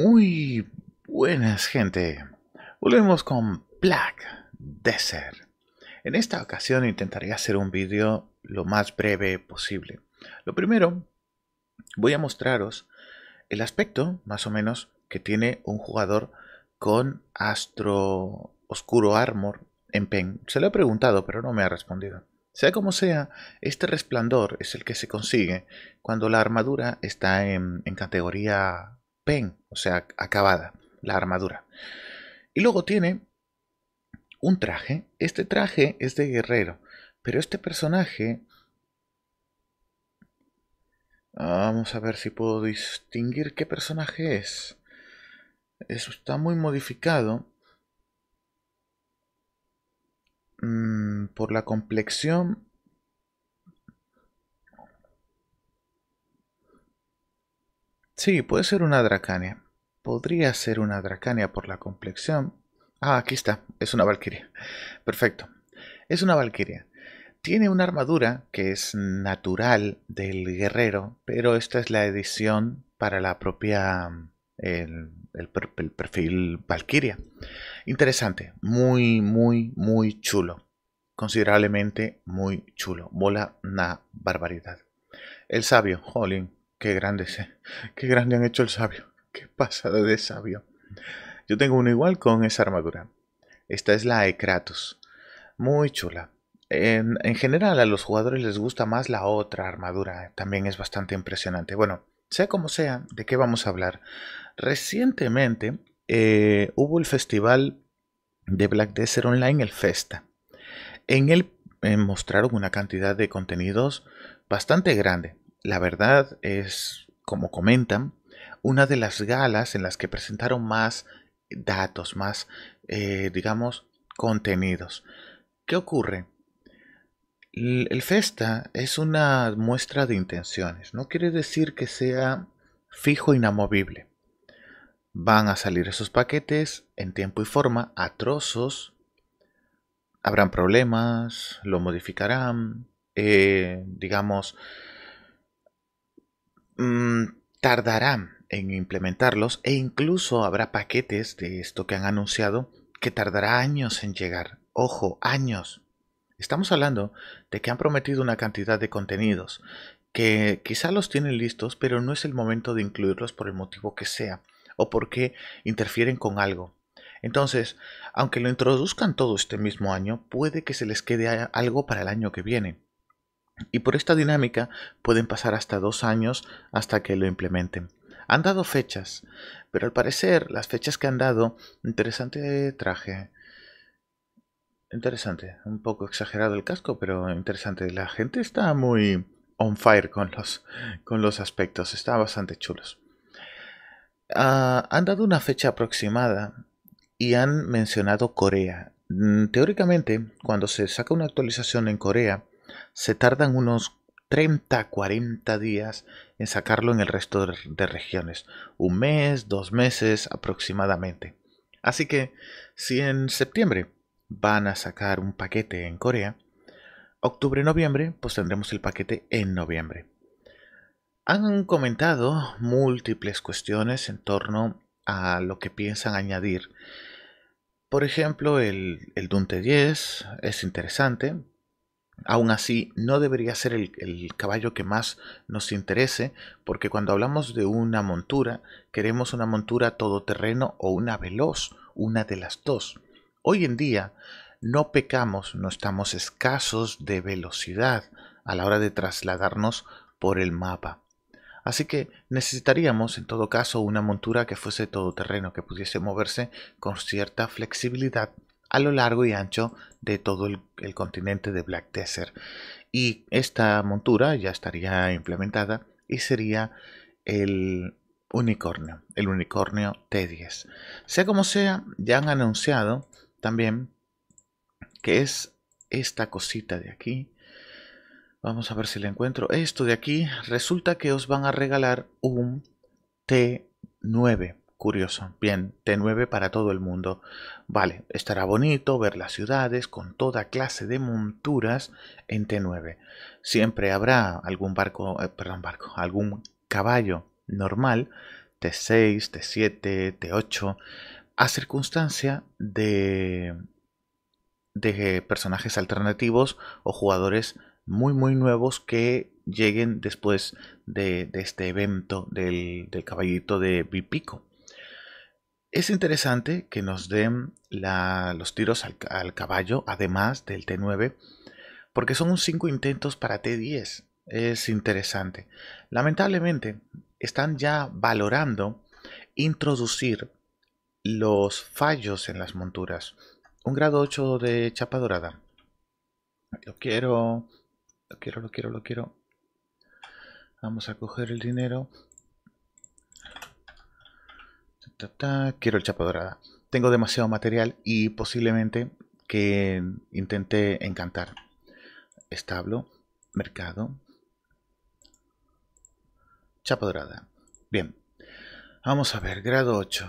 Muy buenas gente, volvemos con Black Desert. En esta ocasión intentaré hacer un vídeo lo más breve posible. Lo primero, voy a mostraros el aspecto, más o menos, que tiene un jugador con Astro Oscuro Armor en PEN. Se lo he preguntado, pero no me ha respondido. Sea como sea, este resplandor es el que se consigue cuando la armadura está en, en categoría Ven, o sea, acabada, la armadura. Y luego tiene un traje. Este traje es de guerrero, pero este personaje... Vamos a ver si puedo distinguir qué personaje es. Eso está muy modificado mm, por la complexión Sí, puede ser una Dracania. Podría ser una Dracania por la complexión. Ah, aquí está. Es una Valquiria. Perfecto. Es una Valquiria. Tiene una armadura que es natural del guerrero, pero esta es la edición para la propia... Mm, el, el, perfil valquiria. Interesante. Muy, muy, muy chulo. Considerablemente muy chulo. Mola una barbaridad. El sabio, Jolín. Qué grande eh. Qué grande han hecho el sabio. Qué pasada de sabio. Yo tengo uno igual con esa armadura. Esta es la Ecratus. Muy chula. En, general a los jugadores les gusta más la otra armadura. También es bastante impresionante. Bueno, sea como sea, ¿de qué vamos a hablar? Recientemente eh, hubo el festival de Black Desert Online, el Festa. En él eh, mostraron una cantidad de contenidos bastante grande. La verdad es, como comentan, una de las galas en las que presentaron más datos, más, eh, digamos, contenidos. ¿Qué ocurre? El Festa es una muestra de intenciones, no quiere decir que sea fijo inamovible. Van a salir esos paquetes en tiempo y forma, a trozos, habrán problemas, lo modificarán, eh, digamos, Mm, tardará tardarán en implementarlos e incluso habrá paquetes de esto que han anunciado que tardará años en llegar. Ojo, años. Estamos hablando de que han prometido una cantidad de contenidos que quizá los tienen listos, pero no es el momento de incluirlos por el motivo que sea o porque interfieren con algo. Entonces, aunque lo introduzcan todo este mismo año, puede que se les quede algo para el año que viene. Y por esta dinámica pueden pasar hasta dos años hasta que lo implementen. Han dado fechas, pero al parecer las fechas que han dado, interesante traje. Interesante, un poco exagerado el casco, pero interesante. La gente está muy on fire con los, con los aspectos, está bastante chulos. Ah, han dado una fecha aproximada y han mencionado Corea. Mm, teóricamente, cuando se saca una actualización en Corea, se tardan unos 30, 40 días en sacarlo en el resto de regiones. Un mes, dos meses aproximadamente. Así que si en septiembre van a sacar un paquete en Corea, octubre, noviembre, pues tendremos el paquete en noviembre. Han comentado múltiples cuestiones en torno a lo que piensan añadir. Por ejemplo, el, el Dunte 10 es interesante Aún así, no debería ser el, el, caballo que más nos interese, porque cuando hablamos de una montura, queremos una montura todoterreno o una veloz, una de las dos. Hoy en día no pecamos, no estamos escasos de velocidad a la hora de trasladarnos por el mapa. Así que necesitaríamos en todo caso una montura que fuese todoterreno, que pudiese moverse con cierta flexibilidad a lo largo y ancho de todo el, continente de Black Desert. Y esta montura ya estaría implementada y sería el unicornio, el unicornio T10. Sea como sea, ya han anunciado también que es esta cosita de aquí. Vamos a ver si le encuentro. Esto de aquí resulta que os van a regalar un T9. Curioso. Bien, T9 para todo el mundo. Vale, estará bonito ver las ciudades con toda clase de monturas en T9. Siempre habrá algún barco, eh, perdón, barco, algún caballo normal, T6, T7, T8, a circunstancia de, de personajes alternativos o jugadores muy muy nuevos que lleguen después de, este evento del, del caballito de Bipico. Es interesante que nos den los tiros al, caballo, además del T9, porque son un 5 intentos para T10. Es interesante. Lamentablemente, están ya valorando introducir los fallos en las monturas. Un grado 8 de chapa dorada. Lo quiero, lo quiero, lo quiero, lo quiero. Vamos a coger el dinero quiero el chapa dorada. Tengo demasiado material y posiblemente que intente encantar. Establo, mercado, chapa dorada. Bien, vamos a ver, grado 8.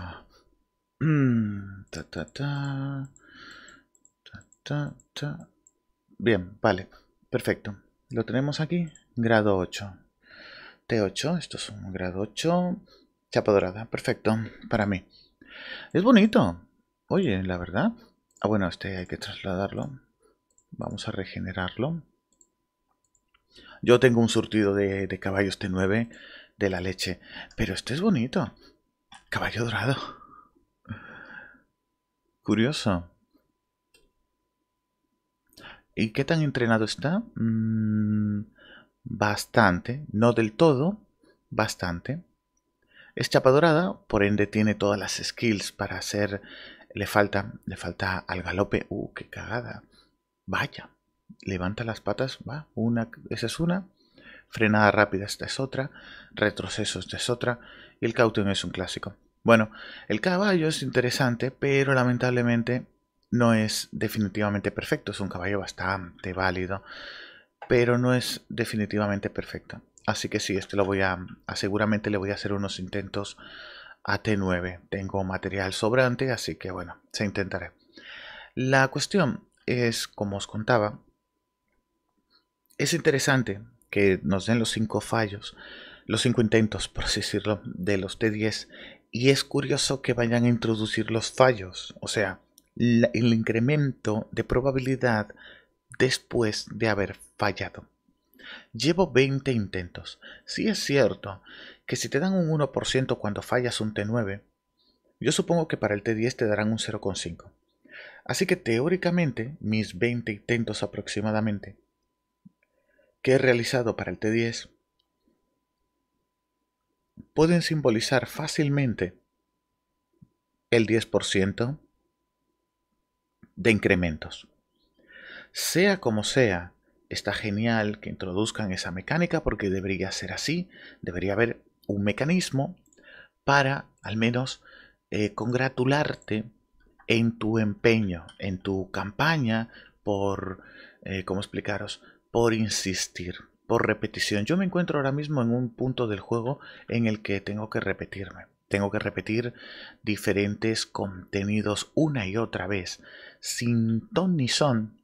Mm, Bien, vale, perfecto. Lo tenemos aquí, grado 8. T8, esto es un grado 8. Chapa dorada, perfecto, para mí. Es bonito. Oye, la verdad. Ah, bueno, este hay que trasladarlo. Vamos a regenerarlo. Yo tengo un surtido de, caballos este T9 de la leche. Pero este es bonito. Caballo dorado. Curioso. ¿Y qué tan entrenado está? Mm, bastante. No del todo. Bastante. Es chapa dorada, por ende tiene todas las skills para hacer... Le falta, le falta al galope. ¡Uh, qué cagada! Vaya. Levanta las patas, va. Una, esa es una. Frenada rápida, esta es otra. Retroceso, esta es otra. Y el caution es un clásico. Bueno, el caballo es interesante, pero lamentablemente no es definitivamente perfecto. Es un caballo bastante válido, pero no es definitivamente perfecto. Así que sí, este lo voy a, ah, seguramente le voy a hacer unos intentos a T9. Tengo material sobrante, así que bueno, se intentaré. La cuestión es, como os contaba, es interesante que nos den los 5 fallos, los cinco intentos, por así decirlo, de los T10. Y es curioso que vayan a introducir los fallos, o sea, el incremento de probabilidad después de haber fallado. Llevo 20 intentos. Si sí es cierto que si te dan un 1% cuando fallas un T9, yo supongo que para el T10 te darán un 0,5. Así que teóricamente, mis 20 intentos aproximadamente que he realizado para el T10 pueden simbolizar fácilmente el 10% de incrementos. Sea como sea, está genial que introduzcan esa mecánica porque debería ser así, debería haber un mecanismo para al menos eh, congratularte en tu empeño, en tu campaña por, eh, ¿cómo explicaros? Por insistir, por repetición. Yo me encuentro ahora mismo en un punto del juego en el que tengo que repetirme. Tengo que repetir diferentes contenidos una y otra vez, sin ton ni son,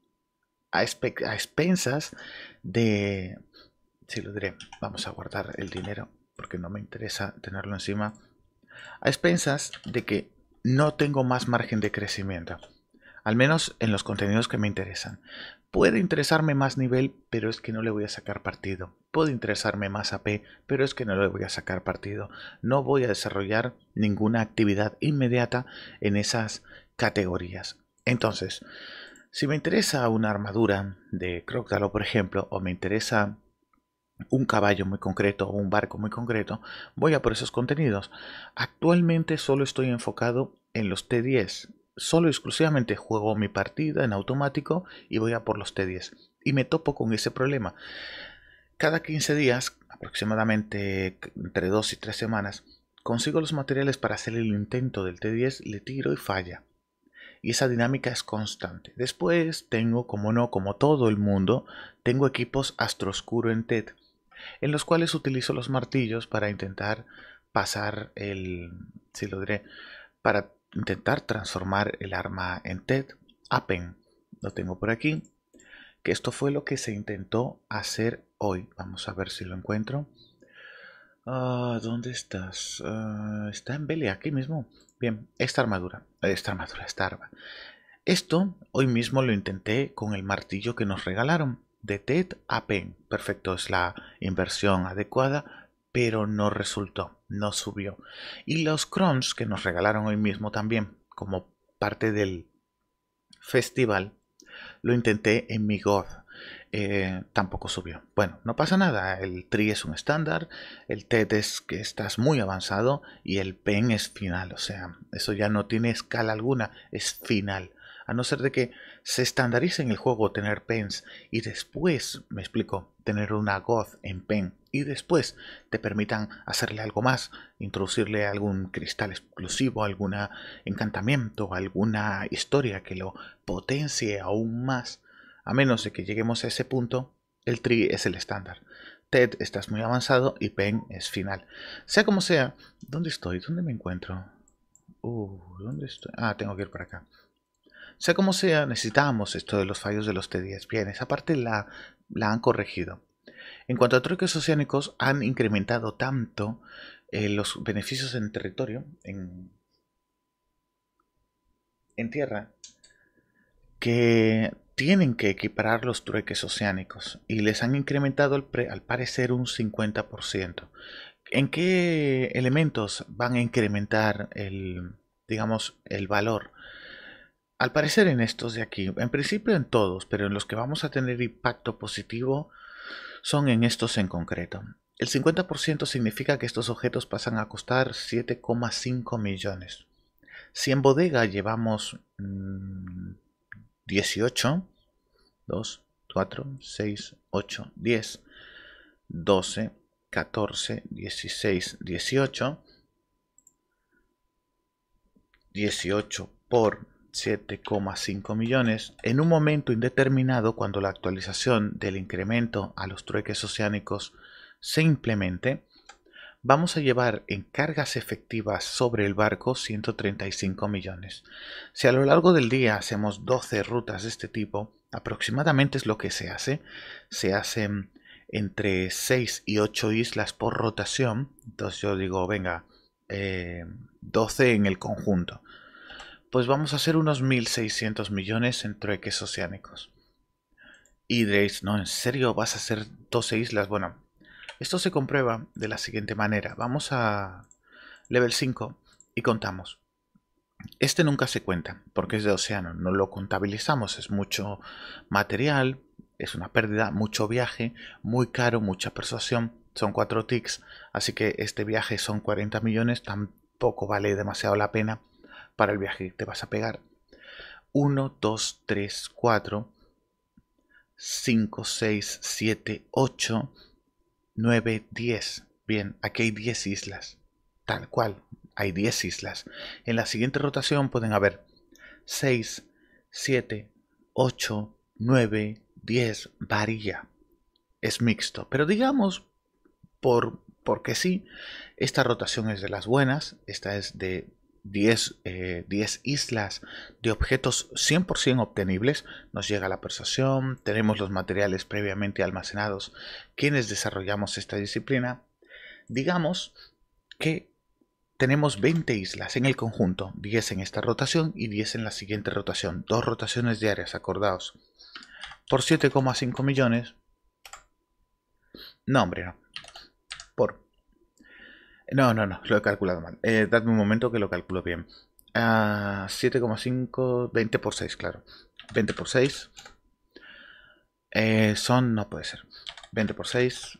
a, expensas de... si lo diré. Vamos a guardar el dinero porque no me interesa tenerlo encima. A expensas de que no tengo más margen de crecimiento. Al menos en los contenidos que me interesan. Puede interesarme más nivel, pero es que no le voy a sacar partido. Puede interesarme más AP, pero es que no le voy a sacar partido. No voy a desarrollar ninguna actividad inmediata en esas categorías. Entonces, si me interesa una armadura de crocodilo por ejemplo, o me interesa un caballo muy concreto o un barco muy concreto, voy a por esos contenidos. Actualmente solo estoy enfocado en los T10. Solo exclusivamente juego mi partida en automático y voy a por los T10. Y me topo con ese problema. Cada 15 días, aproximadamente entre 2 y 3 semanas, consigo los materiales para hacer el intento del T10, le tiro y falla y esa dinámica es constante. Después tengo, como no, como todo el mundo, tengo equipos astroscuro en TED, en los cuales utilizo los martillos para intentar pasar el, si lo diré, para intentar transformar el arma en TED, Apen, Lo tengo por aquí, que esto fue lo que se intentó hacer hoy. Vamos a ver si lo encuentro. Ah, ¿Dónde estás? Ah, está en Bele, aquí mismo. Bien, esta armadura, eh, esta armadura, esta arma. Esto hoy mismo lo intenté con el martillo que nos regalaron, de TED a PEN. Perfecto, es la inversión adecuada, pero no resultó, no subió. Y los crons que nos regalaron hoy mismo también, como parte del festival, lo intenté en mi God, eh, tampoco subió. Bueno, no pasa nada, el TRI es un estándar, el TED es que estás muy avanzado y el PEN es final, o sea, eso ya no tiene escala alguna, es final. A no ser de que se estandarice en el juego tener pens y después, me explico, tener una goth en pen y después te permitan hacerle algo más, introducirle algún cristal exclusivo, algún encantamiento, alguna historia que lo potencie aún más a menos de que lleguemos a ese punto, el TRI es el estándar. TED estás muy avanzado y PEN es final. Sea como sea, ¿dónde estoy? ¿Dónde me encuentro? Uh, ¿dónde estoy? Ah, tengo que ir para acá. Sea como sea, necesitamos esto de los fallos de los T10. Bien, esa parte la, la han corregido. En cuanto a truques oceánicos, han incrementado tanto eh, los beneficios en territorio, en, en tierra, que tienen que equiparar los trueques oceánicos y les han incrementado el al parecer un 50%. ¿En qué elementos van a incrementar el, digamos, el valor? Al parecer en estos de aquí, en principio en todos, pero en los que vamos a tener impacto positivo son en estos en concreto. El 50% significa que estos objetos pasan a costar 7,5 millones. Si en bodega llevamos mm, 18, 2, 4, 6, 8, 10, 12, 14, 16, 18. 18 por 7,5 millones en un momento indeterminado cuando la actualización del incremento a los trueques oceánicos se implemente Vamos a llevar en cargas efectivas sobre el barco 135 millones. Si a lo largo del día hacemos 12 rutas de este tipo, aproximadamente es lo que se hace. Se hacen entre 6 y 8 islas por rotación. Entonces yo digo, venga, 12 eh, en el conjunto. Pues vamos a hacer unos 1.600 millones en trueques oceánicos. Y diréis, no, ¿en serio vas a hacer 12 islas? Bueno, esto se comprueba de la siguiente manera. Vamos a level 5 y contamos. Este nunca se cuenta porque es de océano, no lo contabilizamos, es mucho material, es una pérdida, mucho viaje, muy caro, mucha persuasión, son 4 ticks, así que este viaje son 40 millones, tampoco vale demasiado la pena para el viaje que te vas a pegar. 1, 2, 3, 4, 5, 6, 7, 8, 9, 10. Bien, aquí hay 10 islas. Tal cual, hay 10 islas. En la siguiente rotación pueden haber 6, 7, 8, 9, 10. Varía. Es mixto. Pero digamos, por, porque sí, esta rotación es de las buenas. Esta es de 10, eh, islas de objetos 100% obtenibles, nos llega la persuasión, tenemos los materiales previamente almacenados quienes desarrollamos esta disciplina. Digamos que tenemos 20 islas en el conjunto, 10 en esta rotación y 10 en la siguiente rotación, dos rotaciones diarias, acordados Por 7,5 millones, no hombre, no. por no, no, no, lo he calculado mal. Eh, dadme un momento que lo calculo bien. 7,5, ah, 20 por 6, claro. 20 por 6. Eh, son, no puede ser. 20 por 6,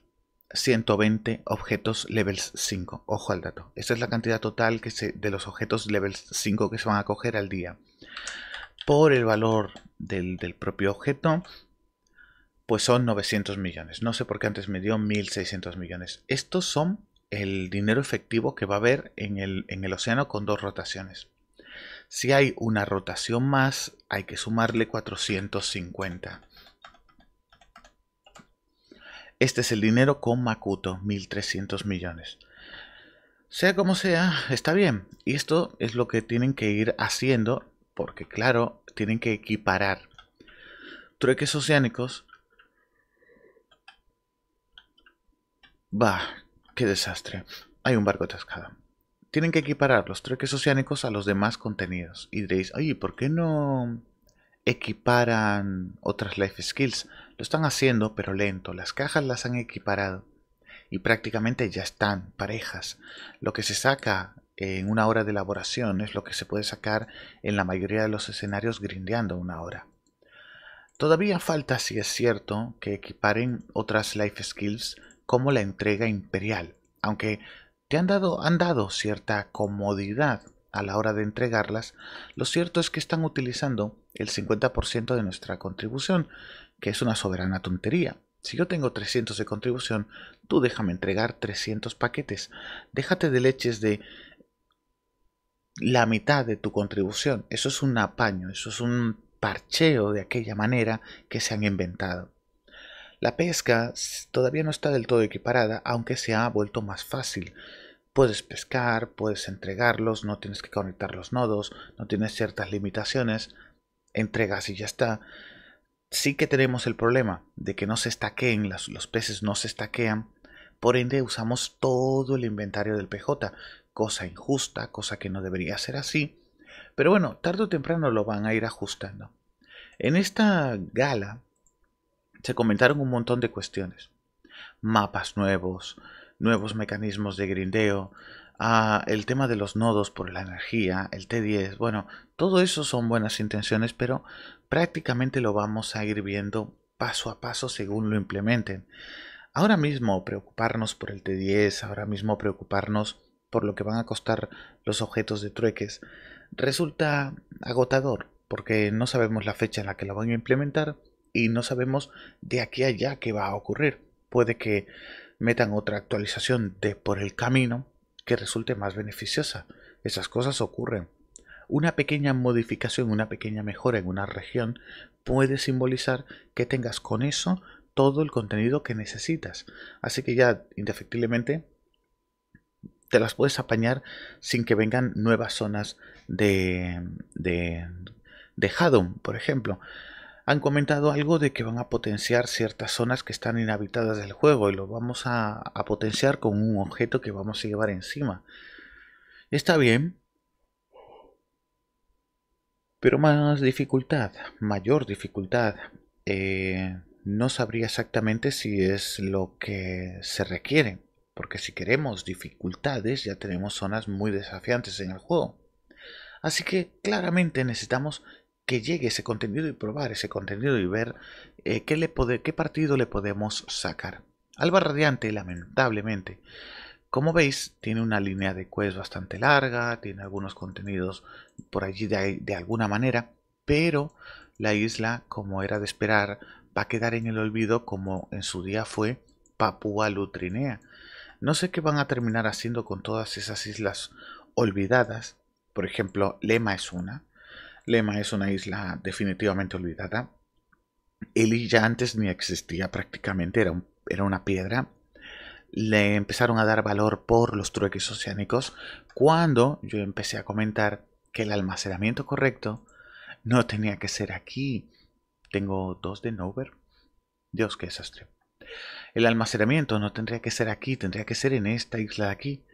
120 objetos levels 5. Ojo al dato. Esta es la cantidad total que se, de los objetos levels 5 que se van a coger al día. Por el valor del propio objeto, pues son 900 millones. No sé por qué antes me dio 1.600 millones. Estos son el dinero efectivo que va a haber en el, océano con dos rotaciones. Si hay una rotación más, hay que sumarle 450. Este es el dinero con Makuto, 1.300 millones. Sea como sea, está bien. Y esto es lo que tienen que ir haciendo, porque claro, tienen que equiparar trueques oceánicos. va ¡Qué desastre! Hay un barco atascado. Tienen que equiparar los truques oceánicos a los demás contenidos. Y diréis, oye, ¿por qué no equiparan otras life skills? Lo están haciendo, pero lento. Las cajas las han equiparado. Y prácticamente ya están parejas. Lo que se saca en una hora de elaboración es lo que se puede sacar en la mayoría de los escenarios grindeando una hora. Todavía falta, si es cierto, que equiparen otras life skills como la entrega imperial, aunque te han dado, han dado cierta comodidad a la hora de entregarlas, lo cierto es que están utilizando el 50% de nuestra contribución, que es una soberana tontería. Si yo tengo 300 de contribución, tú déjame entregar 300 paquetes. Déjate de leches de la mitad de tu contribución. Eso es un apaño, eso es un parcheo de aquella manera que se han inventado. La pesca todavía no está del todo equiparada, aunque se ha vuelto más fácil. Puedes pescar, puedes entregarlos, no tienes que conectar los nodos, no tienes ciertas limitaciones, entregas y ya está. Sí que tenemos el problema de que no se estaqueen, los, los peces no se estaquean, por ende usamos todo el inventario del PJ, cosa injusta, cosa que no debería ser así, pero bueno, tarde o temprano lo van a ir ajustando. En esta gala se comentaron un montón de cuestiones. Mapas nuevos, nuevos mecanismos de grindeo, ah, el tema de los nodos por la energía, el T10, bueno, todo eso son buenas intenciones, pero prácticamente lo vamos a ir viendo paso a paso según lo implementen. Ahora mismo preocuparnos por el T10, ahora mismo preocuparnos por lo que van a costar los objetos de trueques, resulta agotador, porque no sabemos la fecha en la que lo van a implementar, y no sabemos de aquí a allá qué va a ocurrir. Puede que metan otra actualización de por el camino que resulte más beneficiosa. Esas cosas ocurren. Una pequeña modificación, una pequeña mejora en una región puede simbolizar que tengas con eso todo el contenido que necesitas. Así que ya indefectiblemente te las puedes apañar sin que vengan nuevas zonas de, de, de por ejemplo han comentado algo de que van a potenciar ciertas zonas que están inhabitadas del juego y lo vamos a, potenciar con un objeto que vamos a llevar encima. Está bien, pero más dificultad, mayor dificultad. Eh, no sabría exactamente si es lo que se requiere, porque si queremos dificultades ya tenemos zonas muy desafiantes en el juego. Así que claramente necesitamos que llegue ese contenido y probar ese contenido y ver eh, qué, le partido le podemos sacar. Alba Radiante, lamentablemente, como veis, tiene una línea de quest bastante larga, tiene algunos contenidos por allí de, alguna manera, pero la isla, como era de esperar, va a quedar en el olvido como en su día fue Papua Lutrinea. No sé qué van a terminar haciendo con todas esas islas olvidadas. Por ejemplo, Lema es una. Lema es una isla definitivamente olvidada. El ya antes ni existía prácticamente, era, era una piedra. Le empezaron a dar valor por los trueques oceánicos cuando yo empecé a comentar que el almacenamiento correcto no tenía que ser aquí. Tengo dos de Nover. Dios, qué desastre. El almacenamiento no tendría que ser aquí, tendría que ser en esta isla de aquí.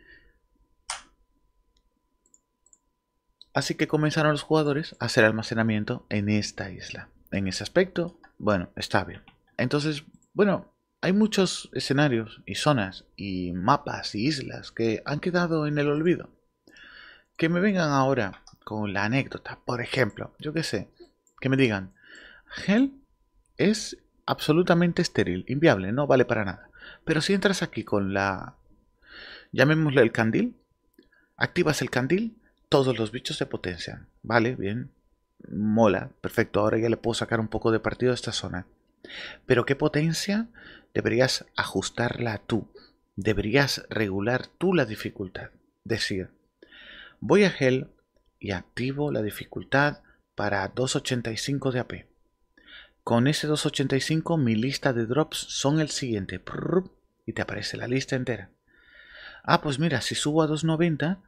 Así que comenzaron los jugadores a hacer almacenamiento en esta isla. En ese aspecto, bueno, está bien. Entonces, bueno, hay muchos escenarios y zonas y mapas y islas que han quedado en el olvido. Que me vengan ahora con la anécdota, por ejemplo, yo qué sé, que me digan, Hell es absolutamente estéril, inviable, no vale para nada. Pero si entras aquí con la, llamémosle el candil, activas el candil todos los bichos se potencian. Vale, bien. Mola, perfecto. Ahora ya le puedo sacar un poco de partido a esta zona. Pero ¿qué potencia deberías ajustarla tú? Deberías regular tú la dificultad. Decir, voy a gel y activo la dificultad para 285 de AP. Con ese 285 mi lista de drops son el siguiente. Y te aparece la lista entera. Ah, pues mira, si subo a 290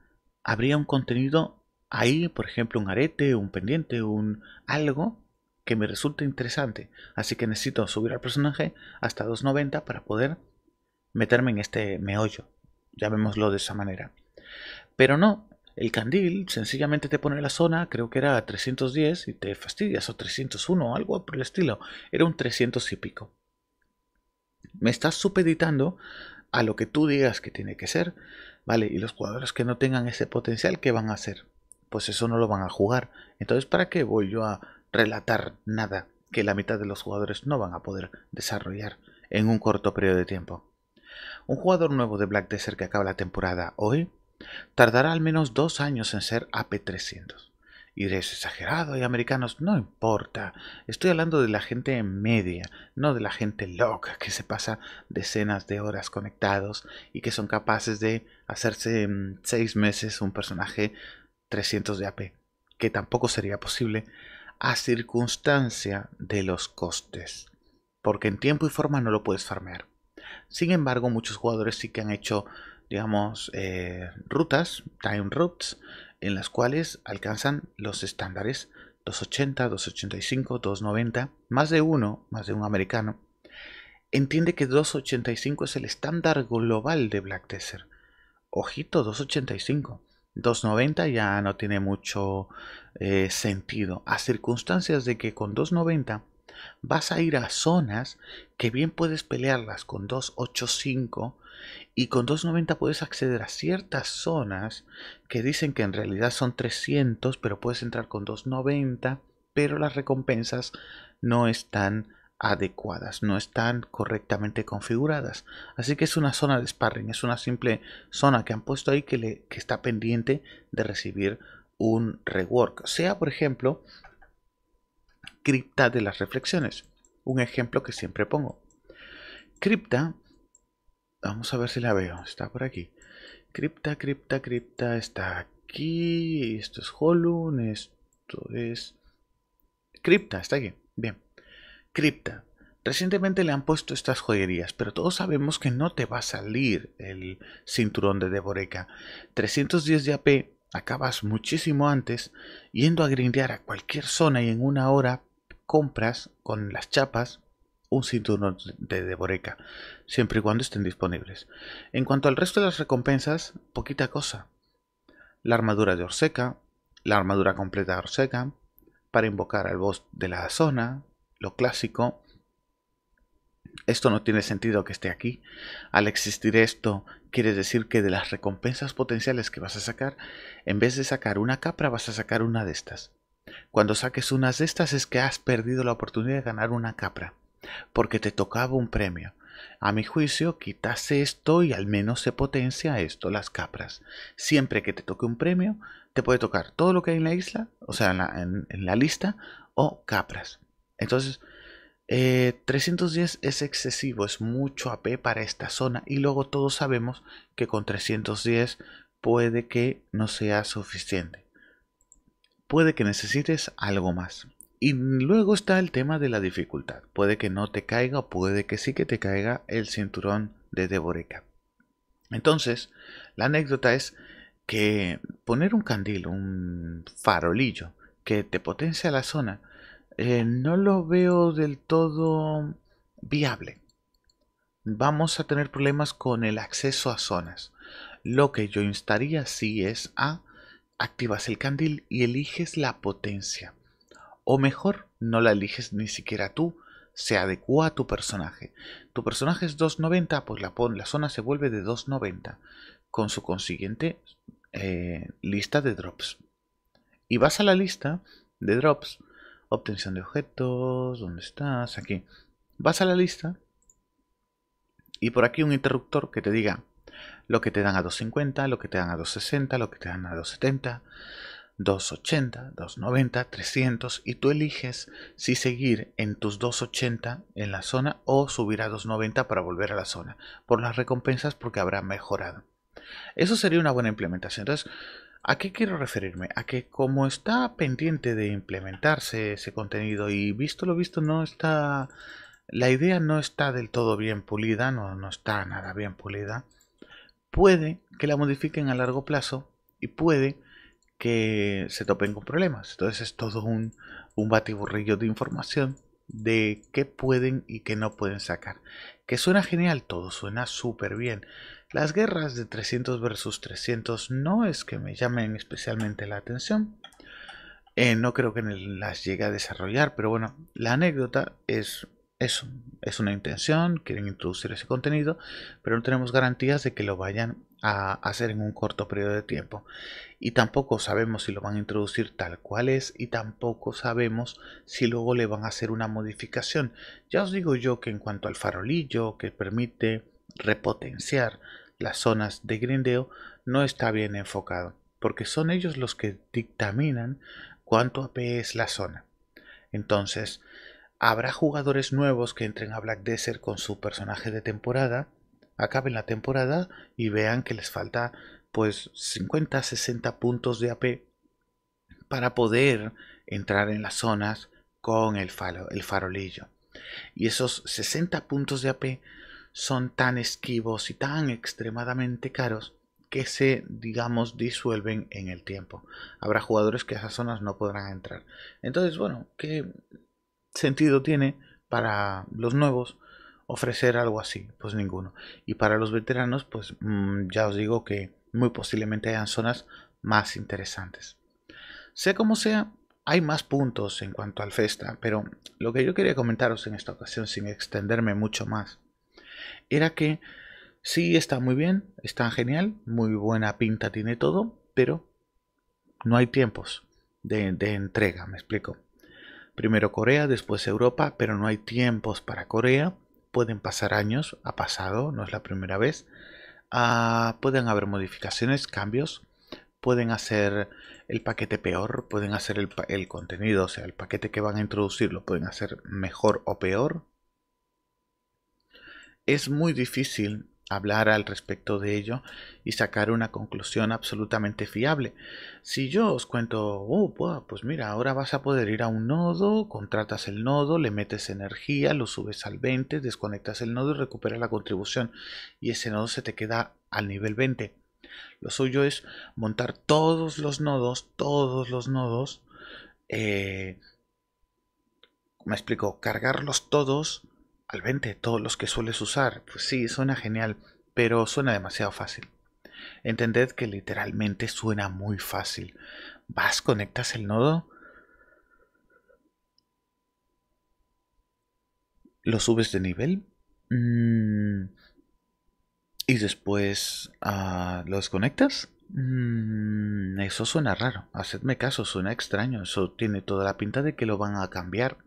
habría un contenido ahí, por ejemplo, un arete, un pendiente, un algo que me resulte interesante. Así que necesito subir al personaje hasta 290 para poder meterme en este meollo. Llamémoslo de esa manera. Pero no, el candil sencillamente te pone la zona, creo que era 310 y te fastidias, o 301 o algo por el estilo. Era un 300 y pico. Me estás supeditando a lo que tú digas que tiene que ser, ¿vale? Y los jugadores que no tengan ese potencial, ¿qué van a hacer? Pues eso no lo van a jugar. Entonces, ¿para qué voy yo a relatar nada que la mitad de los jugadores no van a poder desarrollar en un corto periodo de tiempo? Un jugador nuevo de Black Desert que acaba la temporada hoy tardará al menos dos años en ser AP300. Y exagerado, y americanos, no importa. Estoy hablando de la gente media, no de la gente loca que se pasa decenas de horas conectados y que son capaces de hacerse en mm, seis meses un personaje 300 de AP, que tampoco sería posible a circunstancia de los costes, porque en tiempo y forma no lo puedes farmear. Sin embargo, muchos jugadores sí que han hecho, digamos, eh, rutas, time routes, en las cuales alcanzan los estándares 280, 285, 290, más de uno, más de un americano, entiende que 285 es el estándar global de Black Desert. Ojito, 285. 290 ya no tiene mucho eh, sentido. A circunstancias de que con 290 vas a ir a zonas que bien puedes pelearlas con 285 y con 290 puedes acceder a ciertas zonas que dicen que en realidad son 300, pero puedes entrar con 290, pero las recompensas no están adecuadas, no están correctamente configuradas. Así que es una zona de sparring, es una simple zona que han puesto ahí que, que está pendiente de recibir un rework. Sea, por ejemplo, cripta de las reflexiones. Un ejemplo que siempre pongo. Cripta Vamos a ver si la veo. Está por aquí. Cripta, cripta, cripta. Está aquí. Esto es Holun. Esto es... Cripta, está aquí. Bien. Cripta. Recientemente le han puesto estas joyerías, pero todos sabemos que no te va a salir el cinturón de Devoreca. 310 de AP acabas muchísimo antes yendo a grindear a cualquier zona y en una hora compras con las chapas un cinturón de boreca siempre y cuando estén disponibles. En cuanto al resto de las recompensas, poquita cosa. La armadura de Orseca, la armadura completa de Orseca, para invocar al boss de la zona, lo clásico. Esto no tiene sentido que esté aquí. Al existir esto, quiere decir que de las recompensas potenciales que vas a sacar, en vez de sacar una capra, vas a sacar una de estas. Cuando saques una de estas es que has perdido la oportunidad de ganar una capra porque te tocaba un premio. A mi juicio, quitas esto y al menos se potencia esto, las capras. Siempre que te toque un premio, te puede tocar todo lo que hay en la isla, o sea, en la, lista, o capras. Entonces, 310 eh, es excesivo, es mucho AP para esta zona y luego todos sabemos que con 310 puede que no sea suficiente. Puede que necesites algo más. Y luego está el tema de la dificultad. Puede que no te caiga o puede que sí que te caiga el cinturón de Deboreca. Entonces, la anécdota es que poner un candil, un farolillo, que te potencia la zona, eh, no lo veo del todo viable. Vamos a tener problemas con el acceso a zonas. Lo que yo instaría sí es a activas el candil y eliges la potencia. O mejor, no la eliges ni siquiera tú, se adecua a tu personaje. Tu personaje es 290, pues la, la zona se vuelve de 290, con su consiguiente eh, lista de drops. Y vas a la lista de drops, obtención de objetos, ¿dónde estás? Aquí. Vas a la lista y por aquí un interruptor que te diga lo que te dan a 250, lo que te dan a 260, lo que te dan a 270. 280, 290, 300 y tú eliges si seguir en tus 280 en la zona o subir a 290 para volver a la zona por las recompensas porque habrá mejorado. Eso sería una buena implementación. Entonces, ¿a qué quiero referirme? A que como está pendiente de implementarse ese contenido y visto lo visto no está... La idea no está del todo bien pulida, no, no está nada bien pulida. Puede que la modifiquen a largo plazo y puede que se topen con problemas. Entonces es todo un, un batiburrillo de información de qué pueden y qué no pueden sacar. Que suena genial todo, suena súper bien. Las guerras de 300 versus 300 no es que me llamen especialmente la atención. Eh, no creo que las llegue a desarrollar, pero bueno, la anécdota es eso es una intención, quieren introducir ese contenido, pero no tenemos garantías de que lo vayan a hacer en un corto periodo de tiempo. Y tampoco sabemos si lo van a introducir tal cual es y tampoco sabemos si luego le van a hacer una modificación. Ya os digo yo que en cuanto al farolillo que permite repotenciar las zonas de grindeo, no está bien enfocado, porque son ellos los que dictaminan cuánto AP es la zona. Entonces, habrá jugadores nuevos que entren a Black Desert con su personaje de temporada, acaben la temporada y vean que les falta pues 50, 60 puntos de AP para poder entrar en las zonas con el, el farolillo. Y esos 60 puntos de AP son tan esquivos y tan extremadamente caros que se, digamos, disuelven en el tiempo. Habrá jugadores que a esas zonas no podrán entrar. Entonces, bueno, que sentido tiene para los nuevos ofrecer algo así? Pues ninguno. Y para los veteranos, pues mm, ya os digo que muy posiblemente hayan zonas más interesantes. Sea como sea, hay más puntos en cuanto al Festa, pero lo que yo quería comentaros en esta ocasión, sin extenderme mucho más, era que sí está muy bien, está genial, muy buena pinta tiene todo, pero no hay tiempos de entrega, me explico. Primero Corea, después Europa, pero no hay tiempos para Corea. Pueden pasar años, ha pasado, no es la primera vez. Ah, pueden haber modificaciones, cambios. Pueden hacer el paquete peor, pueden hacer el, el contenido, o sea, el paquete que van a introducir, lo pueden hacer mejor o peor. Es muy difícil hablar al respecto de ello y sacar una conclusión absolutamente fiable. Si yo os cuento, oh, pues mira, ahora vas a poder ir a un nodo, contratas el nodo, le metes energía, lo subes al 20, desconectas el nodo y recuperas la contribución y ese nodo se te queda al nivel 20. Lo suyo es montar todos los nodos, todos los nodos, eh, me explico, cargarlos todos, al 20 todos los que sueles usar. Pues sí, suena genial, pero suena demasiado fácil. Entended que literalmente suena muy fácil. Vas, conectas el nodo, lo subes de nivel mm. y después ah, lo desconectas. Mm, eso suena raro, hacedme caso, suena extraño. Eso tiene toda la pinta de que lo van a cambiar.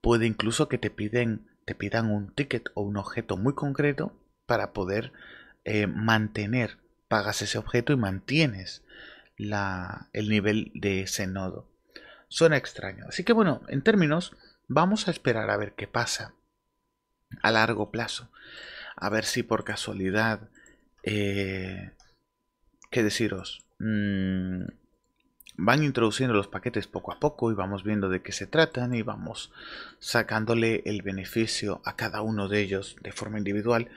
Puede incluso que te piden te pidan un ticket o un objeto muy concreto para poder eh, mantener, pagas ese objeto y mantienes la, el nivel de ese nodo. Suena extraño. Así que bueno, en términos, vamos a esperar a ver qué pasa a largo plazo. A ver si por casualidad, eh, qué deciros, mm, van introduciendo los paquetes poco a poco y vamos viendo de qué se tratan y vamos sacándole el beneficio a cada uno de ellos de forma individual.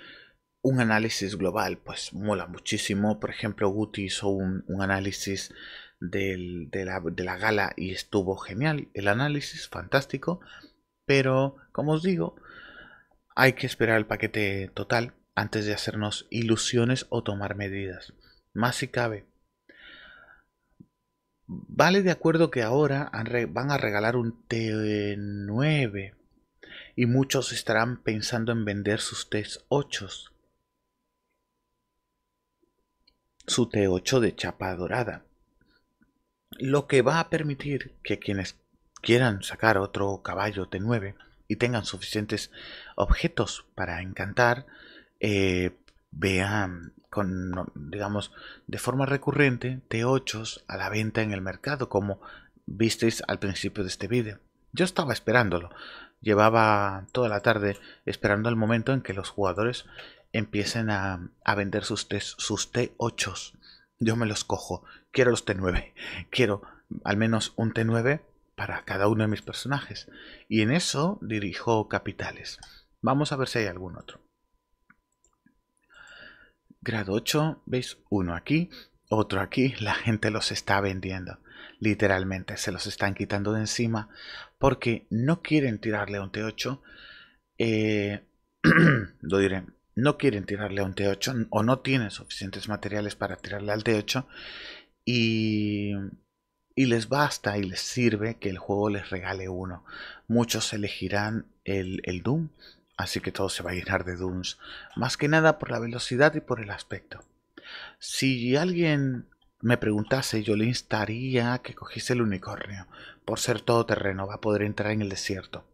Un análisis global, pues mola muchísimo. Por ejemplo, Guti hizo un, análisis de la gala y estuvo genial. El análisis, fantástico. Pero, como os digo, hay que esperar el paquete total antes de hacernos ilusiones o tomar medidas. Más si cabe, Vale de acuerdo que ahora van a regalar un T9 y muchos estarán pensando en vender sus T8. Su T8 de chapa dorada. Lo que va a permitir que quienes quieran sacar otro caballo T9 y tengan suficientes objetos para encantar, eh, vean digamos, de forma recurrente T8 s a la venta en el mercado, como visteis al principio de este vídeo. Yo estaba esperándolo, llevaba toda la tarde esperando el momento en que los jugadores empiecen a, vender sus, t, sus T8. Yo me los cojo, quiero los T9, quiero al menos un T9 para cada uno de mis personajes. Y en eso dirijo capitales. Vamos a ver si hay algún otro grado 8, veis uno aquí, otro aquí, la gente los está vendiendo. Literalmente, se los están quitando de encima porque no quieren tirarle a un T8. Eh, lo diré, no quieren tirarle a un T8 o no tienen suficientes materiales para tirarle al T8 y, les basta y les sirve que el juego les regale uno. Muchos elegirán el, el Doom Así que todo se va a llenar de Dunes, más que nada por la velocidad y por el aspecto. Si alguien me preguntase, yo le instaría que cogiese el unicornio. Por ser todoterreno, va a poder entrar en el desierto.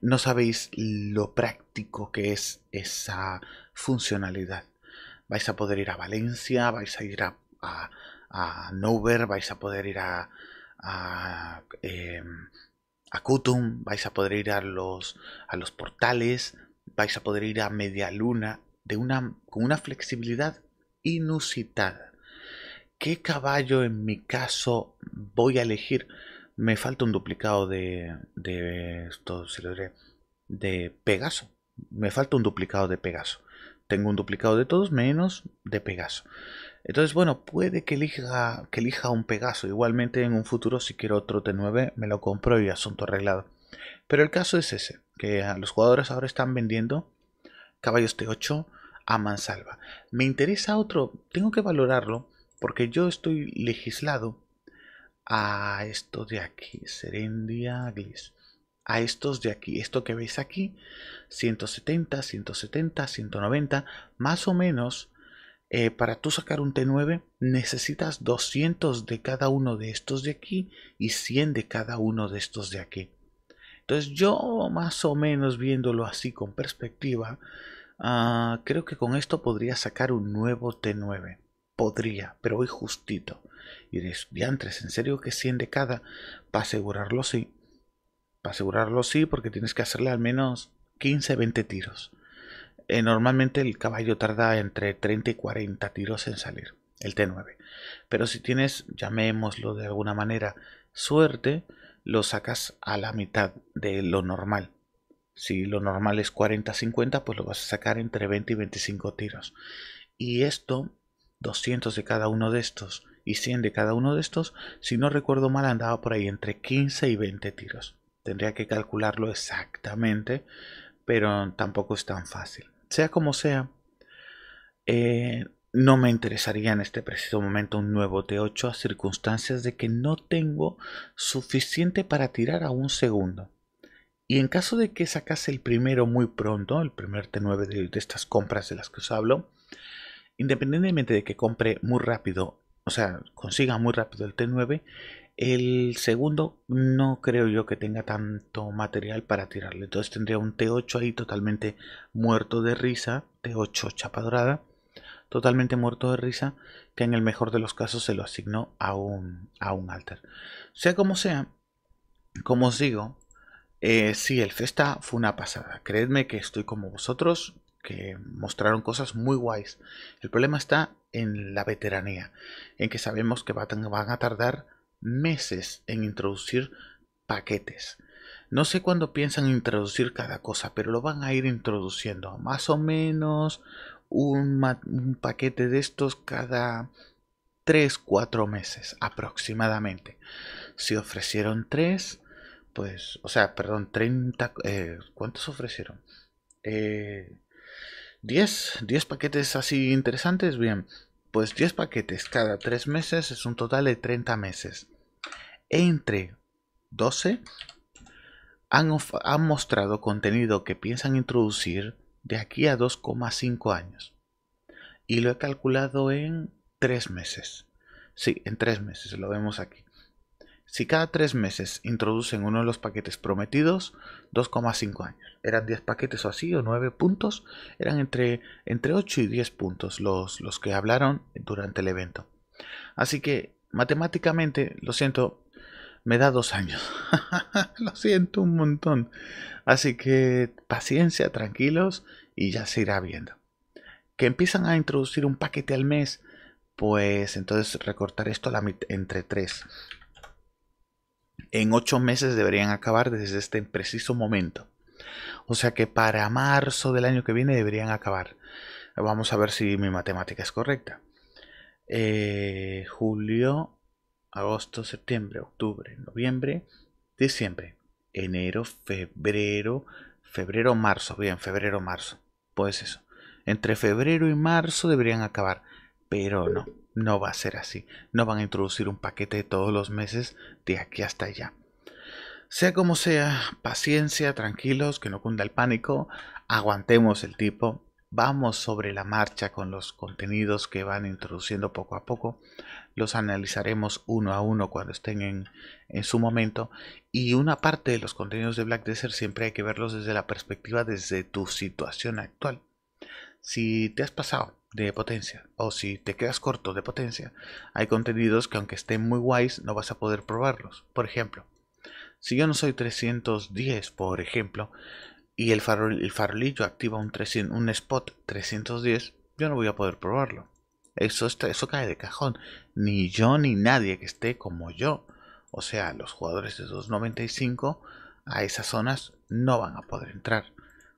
No sabéis lo práctico que es esa funcionalidad. Vais a poder ir a Valencia, vais a ir a, a, Nover, vais a poder ir a, em, a Kutum, vais a poder ir a los, a los portales, vais a poder ir a Media Luna de una, con una flexibilidad inusitada. ¿Qué caballo en mi caso voy a elegir? Me falta un duplicado de, de esto se de Pegaso. Me falta un duplicado de Pegaso. Tengo un duplicado de todos menos de Pegaso. Entonces, bueno, puede que elija, que elija un Pegaso. Igualmente en un futuro, si quiero otro T9, me lo compro y asunto arreglado. Pero el caso es ese, que ah, los jugadores ahora están vendiendo caballos T8 a mansalva. Me interesa otro, tengo que valorarlo, porque yo estoy legislado a esto de aquí, Serendia Gliss. A estos de aquí, esto que veis aquí, 170, 170, 190, más o menos eh, para tú sacar un T9 necesitas 200 de cada uno de estos de aquí y 100 de cada uno de estos de aquí. Entonces yo más o menos viéndolo así con perspectiva, ah, creo que con esto podría sacar un nuevo T9. Podría, pero hoy justito. Y de diantres, ¿en serio que 100 de cada? Para asegurarlo sí. Para asegurarlo sí, porque tienes que hacerle al menos 15, 20 tiros. Eh, normalmente el caballo tarda entre 30 y 40 tiros en salir, el T9. Pero si tienes, llamémoslo de alguna manera, suerte, lo sacas a la mitad de lo normal. Si lo normal es 40-50, pues lo vas a sacar entre 20 y 25 tiros. Y esto, 200 de cada uno de estos y 100 de cada uno de estos, si no recuerdo mal, andaba por ahí entre 15 y 20 tiros. Tendría que calcularlo exactamente, pero tampoco es tan fácil sea como sea, eh, no me interesaría en este preciso momento un nuevo T8 a circunstancias de que no tengo suficiente para tirar a un segundo. Y en caso de que sacase el primero muy pronto, el primer T9 de, de estas compras de las que os hablo, independientemente de que compre muy rápido, o sea, consiga muy rápido el T9, el segundo no creo yo que tenga tanto material para tirarle. Entonces tendría un T8 ahí totalmente muerto de risa. T8 chapa dorada. Totalmente muerto de risa. Que en el mejor de los casos se lo asignó a un, a un alter. Sea como sea. Como os digo. Eh, sí, el Festa fue una pasada. Creedme que estoy como vosotros. Que mostraron cosas muy guays. El problema está en la veteranía. En que sabemos que van a tardar meses en introducir paquetes. No sé cuándo piensan introducir cada cosa, pero lo van a ir introduciendo. Más o menos un, paquete de estos cada 3-4 meses aproximadamente. Si ofrecieron 3, pues, o sea, perdón, 30... Eh, ¿Cuántos ofrecieron? 10, eh, 10 paquetes así interesantes, bien. Pues 10 paquetes cada 3 meses es un total de 30 meses. Entre 12 han, mostrado contenido que piensan introducir de aquí a 2,5 años. Y lo he calculado en 3 meses. Sí, en 3 meses, lo vemos aquí. Si cada tres meses introducen uno de los paquetes prometidos, 2,5 años. Eran 10 paquetes o así, o 9 puntos. Eran entre, entre 8 y 10 puntos los, los que hablaron durante el evento. Así que, matemáticamente, lo siento, me da dos años. lo siento un montón. Así que, paciencia, tranquilos, y ya se irá viendo. Que empiezan a introducir un paquete al mes, pues entonces recortar esto la entre 3 en ocho meses deberían acabar desde este preciso momento. O sea que para marzo del año que viene deberían acabar. Vamos a ver si mi matemática es correcta. Eh, julio, agosto, septiembre, octubre, noviembre, diciembre, enero, febrero, febrero, marzo. Bien, febrero, marzo. Pues eso. Entre febrero y marzo deberían acabar. Pero no. No va a ser así. No van a introducir un paquete todos los meses de aquí hasta allá. Sea como sea, paciencia, tranquilos, que no cunda el pánico, aguantemos el tipo, vamos sobre la marcha con los contenidos que van introduciendo poco a poco, los analizaremos uno a uno cuando estén en, en su momento y una parte de los contenidos de Black Desert siempre hay que verlos desde la perspectiva, desde tu situación actual. Si te has pasado de potencia o si te quedas corto de potencia, hay contenidos que aunque estén muy guays no vas a poder probarlos. Por ejemplo, si yo no soy 310, por ejemplo, y el, farolillo activa un, un spot 310, yo no voy a poder probarlo. Eso, eso cae de cajón. Ni yo ni nadie que esté como yo. O sea, los jugadores de 295 a esas zonas no van a poder entrar.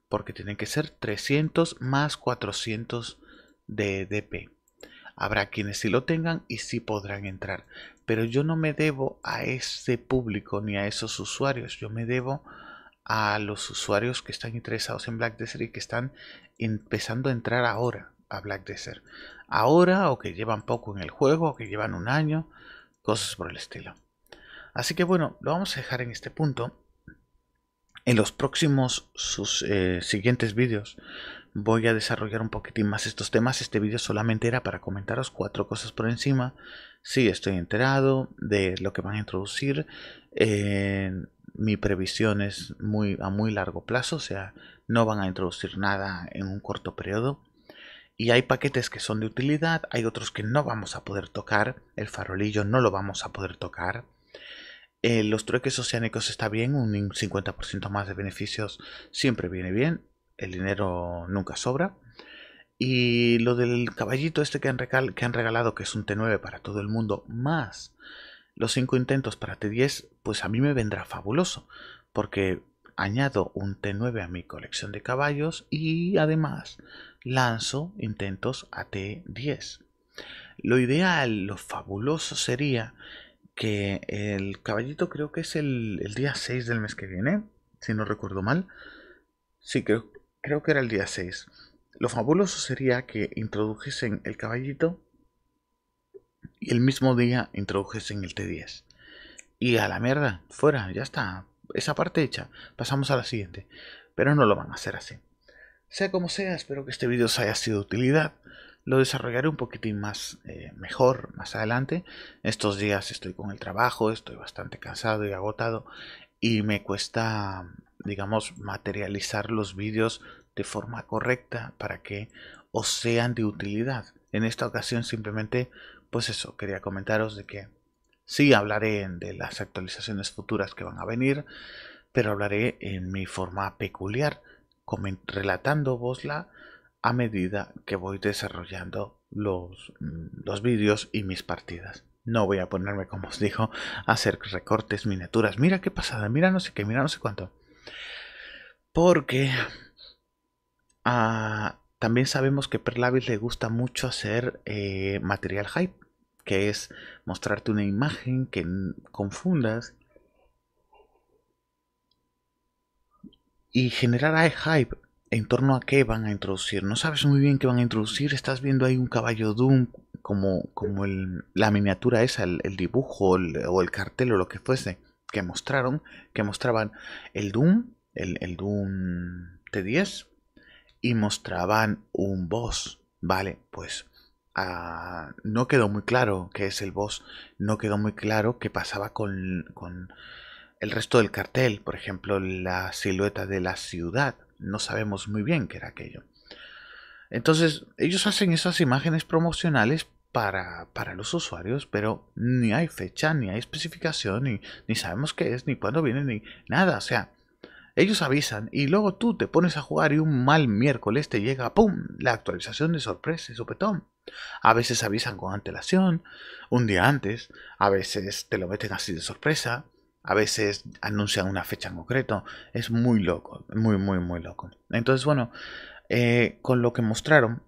Porque tienen que ser 300 más 400 de DP, Habrá quienes si lo tengan y sí podrán entrar. Pero yo no me debo a ese público ni a esos usuarios. Yo me debo a los usuarios que están interesados en Black Desert y que están empezando a entrar ahora a Black Desert. Ahora o que llevan poco en el juego o que llevan un año, cosas por el estilo. Así que bueno, lo vamos a dejar en este punto. En los próximos sus eh, siguientes vídeos voy a desarrollar un poquitín más estos temas. Este vídeo solamente era para comentaros cuatro cosas por encima. Sí, estoy enterado de lo que van a introducir. mi previsión es muy, a muy largo plazo, o sea, no van a introducir nada en un corto periodo. Y hay paquetes que son de utilidad, hay otros que no vamos a poder tocar. El farolillo no lo vamos a poder tocar. Eh, los trueques oceánicos está bien, un 50% más de beneficios siempre viene bien el dinero nunca sobra. Y lo del caballito este que han, que han regalado, que es un T9 para todo el mundo, más los 5 intentos para T10, pues a mí me vendrá fabuloso, porque añado un T9 a mi colección de caballos y además lanzo intentos a T10. Lo ideal, lo fabuloso sería que el caballito creo que es el, día 6 del mes que viene, si no recuerdo mal. Sí, creo, creo que era el día 6. Lo fabuloso sería que introdujesen el caballito y el mismo día introdujesen el T10. Y a la mierda, fuera, ya está. Esa parte hecha. Pasamos a la siguiente. Pero no lo van a hacer así. Sea como sea, espero que este vídeo os haya sido de utilidad. Lo desarrollaré un poquitín más eh, mejor más adelante. Estos días estoy con el trabajo, estoy bastante cansado y agotado. Y me cuesta digamos, materializar los vídeos de forma correcta para que os sean de utilidad. En esta ocasión simplemente, pues eso, quería comentaros de que sí hablaré de las actualizaciones futuras que van a venir, pero hablaré en mi forma peculiar, relatando la a medida que voy desarrollando los, mm, los vídeos y mis partidas. No voy a ponerme, como os dijo, a hacer recortes, miniaturas. Mira qué pasada, mira no sé qué, mira no sé cuánto. Porque ah, también sabemos que Perlavis le gusta mucho hacer eh, material hype, que es mostrarte una imagen que confundas y generar e, hype en torno a qué van a introducir. No sabes muy bien qué van a introducir, estás viendo ahí un caballo Doom como, como el, la miniatura esa, el, dibujo o el cartel o lo que fuese que mostraron, que mostraban el Doom, el, el Doom T10, y mostraban un boss. Vale, pues ah, no quedó muy claro qué es el boss, no quedó muy claro qué pasaba con, con el resto del cartel, por ejemplo, la silueta de la ciudad. No sabemos muy bien qué era aquello. Entonces, ellos hacen esas imágenes promocionales para, para los usuarios, pero ni hay fecha, ni hay especificación, ni, ni sabemos qué es, ni cuándo viene, ni nada. O sea, ellos avisan y luego tú te pones a jugar y un mal miércoles te llega, ¡pum!, la actualización de sorpresa y supetón. A veces avisan con antelación, un día antes, a veces te lo meten así de sorpresa, a veces anuncian una fecha en concreto. Es muy loco, muy, muy, muy loco. Entonces, bueno, eh, con lo que mostraron,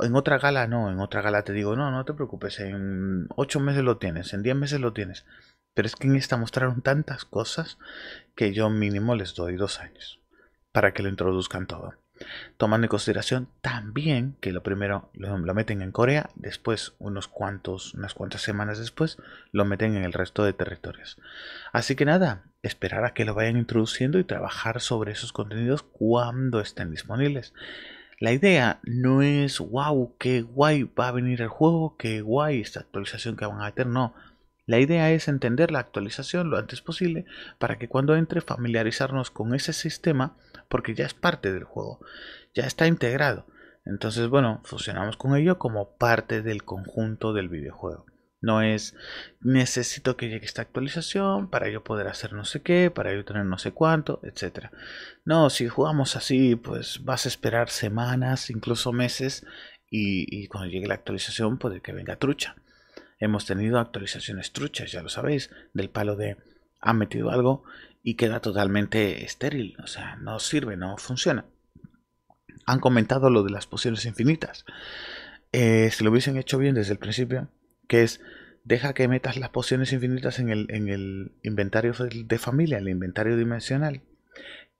en otra gala no, en otra gala te digo, no, no te preocupes, en ocho meses lo tienes, en diez meses lo tienes. Pero es que en esta mostraron tantas cosas que yo mínimo les doy dos años para que lo introduzcan todo. Tomando en consideración también que lo primero lo, lo meten en Corea, después unos cuantos, unas cuantas semanas después lo meten en el resto de territorios. Así que nada, esperar a que lo vayan introduciendo y trabajar sobre esos contenidos cuando estén disponibles. La idea no es, wow, qué guay va a venir el juego, qué guay esta actualización que van a meter, no. La idea es entender la actualización lo antes posible para que cuando entre familiarizarnos con ese sistema porque ya es parte del juego, ya está integrado. Entonces, bueno, funcionamos con ello como parte del conjunto del videojuego. No es necesito que llegue esta actualización para yo poder hacer no sé qué, para yo tener no sé cuánto, etc. No, si jugamos así, pues vas a esperar semanas, incluso meses, y, cuando llegue la actualización puede que venga trucha. Hemos tenido actualizaciones truchas, ya lo sabéis, del palo de han metido algo y queda totalmente estéril, o sea, no sirve, no funciona. Han comentado lo de las pociones infinitas. Eh, si lo hubiesen hecho bien desde el principio, que es deja que metas las pociones infinitas en el, inventario de familia, el inventario dimensional.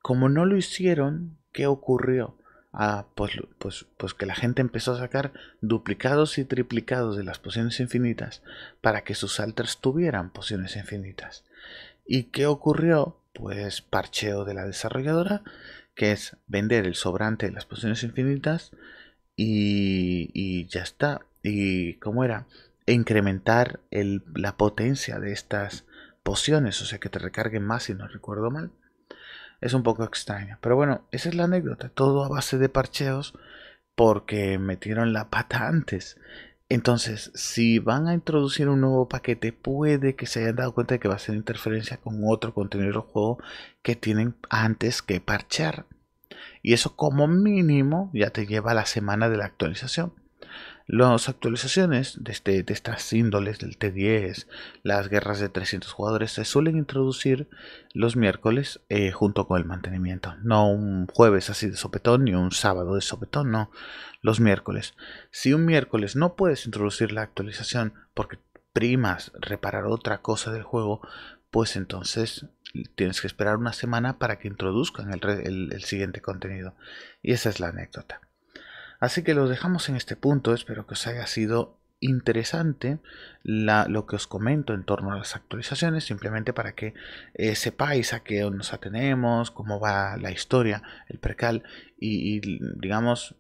Como no lo hicieron, ¿qué ocurrió? Ah, pues, pues, pues, que la gente empezó a sacar duplicados y triplicados de las pociones infinitas para que sus alters tuvieran pociones infinitas. ¿Y qué ocurrió? Pues parcheo de la desarrolladora, que es vender el sobrante de las pociones infinitas y, y ya está. ¿Y cómo era? incrementar la potencia de estas pociones, o sea que te recarguen más si no recuerdo mal. Es un poco extraño, pero bueno, esa es la anécdota, todo a base de parcheos porque metieron la pata antes. Entonces, si van a introducir un nuevo paquete, puede que se hayan dado cuenta de que va a ser interferencia con otro contenido del juego que tienen antes que parchear. Y eso como mínimo ya te lleva a la semana de la actualización. Las actualizaciones este, de, estas índoles del T10, las guerras de 300 jugadores, se suelen introducir los miércoles eh, junto con el mantenimiento. No un jueves así de sopetón ni un sábado de sopetón, no. Los miércoles. Si un miércoles no puedes introducir la actualización porque primas reparar otra cosa del juego, pues entonces tienes que esperar una semana para que introduzcan el siguiente contenido. Y esa es la anécdota. Así que los dejamos en este punto, espero que os haya sido interesante lo que os comento en torno a las actualizaciones, simplemente para que eh, sepáis a qué nos atenemos, cómo va la historia, el precal y, digamos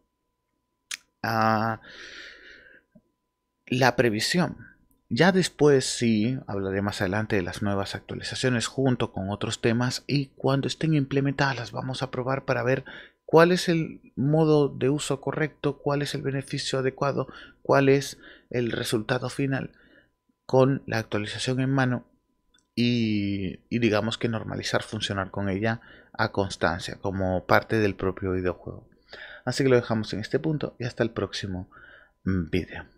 la previsión. Ya después sí hablaré más adelante de las nuevas actualizaciones junto con otros temas y cuando estén implementadas las vamos a probar para ver cuál es el modo de uso correcto, cuál es el beneficio adecuado, cuál es el resultado final con la actualización en mano y, digamos que normalizar funcionar con ella a constancia como parte del propio videojuego. Así que lo dejamos en este punto y hasta el próximo vídeo.